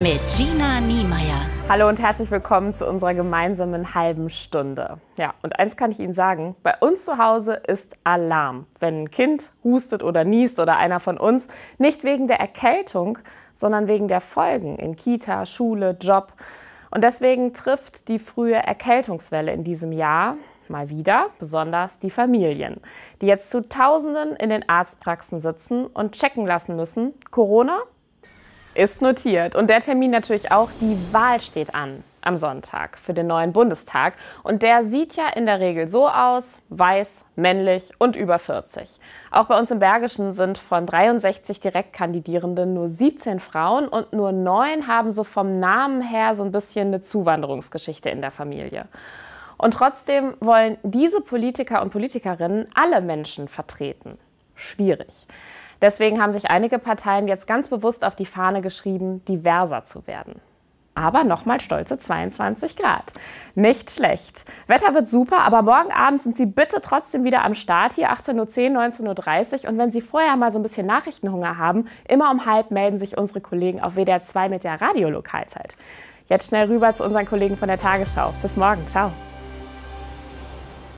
mit Gina Niemeyer. Hallo und herzlich willkommen zu unserer gemeinsamen halben Stunde. Ja, und eins kann ich Ihnen sagen, bei uns zu Hause ist Alarm, wenn ein Kind hustet oder niest oder einer von uns, nicht wegen der Erkältung, sondern wegen der Folgen in Kita, Schule, Job. Und deswegen trifft die frühe Erkältungswelle in diesem Jahr mal wieder besonders die Familien, die jetzt zu Tausenden in den Arztpraxen sitzen und checken lassen müssen, Corona ist notiert. Und der Termin natürlich auch, die Wahl steht an am Sonntag für den neuen Bundestag. Und der sieht ja in der Regel so aus, weiß, männlich und über 40. Auch bei uns im Bergischen sind von 63 Direktkandidierenden nur 17 Frauen und nur 9 haben so vom Namen her so ein bisschen eine Zuwanderungsgeschichte in der Familie. Und trotzdem wollen diese Politiker und Politikerinnen alle Menschen vertreten schwierig. Deswegen haben sich einige Parteien jetzt ganz bewusst auf die Fahne geschrieben, diverser zu werden. Aber nochmal stolze 22 Grad. Nicht schlecht. Wetter wird super, aber morgen Abend sind Sie bitte trotzdem wieder am Start hier 18.10 Uhr, 19.30 Uhr. Und wenn Sie vorher mal so ein bisschen Nachrichtenhunger haben, immer um halb melden sich unsere Kollegen auf WDR 2 mit der Radiolokalzeit. Jetzt schnell rüber zu unseren Kollegen von der Tagesschau. Bis morgen. Ciao.